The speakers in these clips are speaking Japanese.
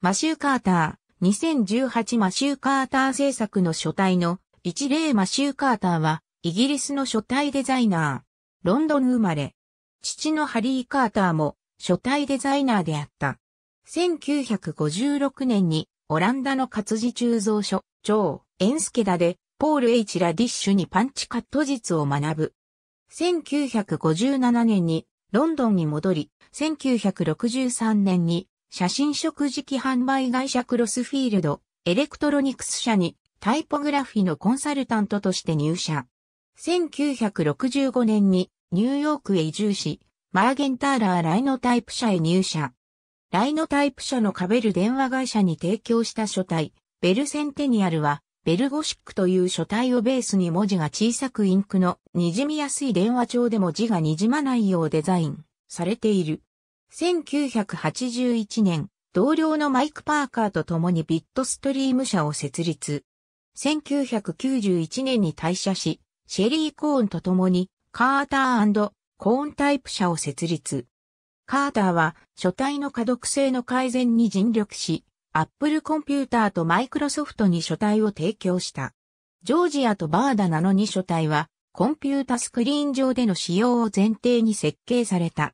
マシュー・カーター、2018マシュー・カーター制作の書体の一例マシュー・カーターは、イギリスの書体デザイナー、ロンドン生まれ。父のハリー・カーターも書体デザイナーであった。1956年にオランダの活字鋳造所、長、エンスケダで、ポール・エイチ・ラディッシュにパンチカット術を学ぶ。1957年にロンドンに戻り、1963年に写真食事機販売会社クロスフィールド、エレクトロニクス社にタイポグラフィのコンサルタントとして入社。1965年にニューヨークへ移住し、マーゲンターラーライノタイプ社へ入社。ライノタイプ社のカベル電話会社に提供した書体、ベルセンテニアルは、ベルゴシックという書体をベースに文字が小さくインクの滲みやすい電話帳でも字が滲まないようデザインされている。1981年、同僚のマイク・パーカーと共にビットストリーム社を設立。1991年に退社し、シェリー・コーンと共にカーターコーンタイプ社を設立。カーターは書体の可読性の改善に尽力し、アップルコンピューターとマイクロソフトに書体を提供した。ジョージアとバーダナのに書体は、コンピュータスクリーン上での使用を前提に設計された。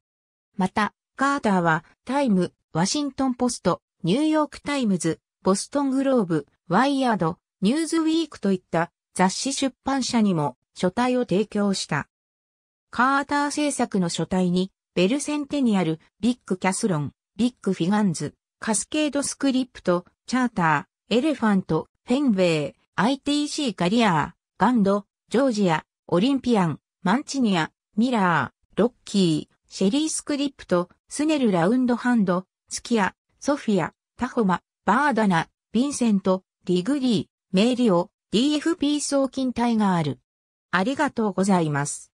また、カーターは、タイム、ワシントンポスト、ニューヨークタイムズ、ボストングローブ、ワイヤード、ニューズウィークといった雑誌出版社にも書体を提供した。カーター制作の書体に、ベルセンテニアル、ビッグキャスロン、ビッグフィガンズ、カスケードスクリプト、チャーター、エレファント、フェンウェイ、ITC カリアー、ガンド、ジョージア、オリンピアン、マンチニア、ミラー、ロッキー、シェリースクリプト、スネルラウンドハンド、スキア、ソフィア、タホマ、バーダナ、ヴィンセント、リグリー、メイリオ、DFP 送金隊がある。ありがとうございます。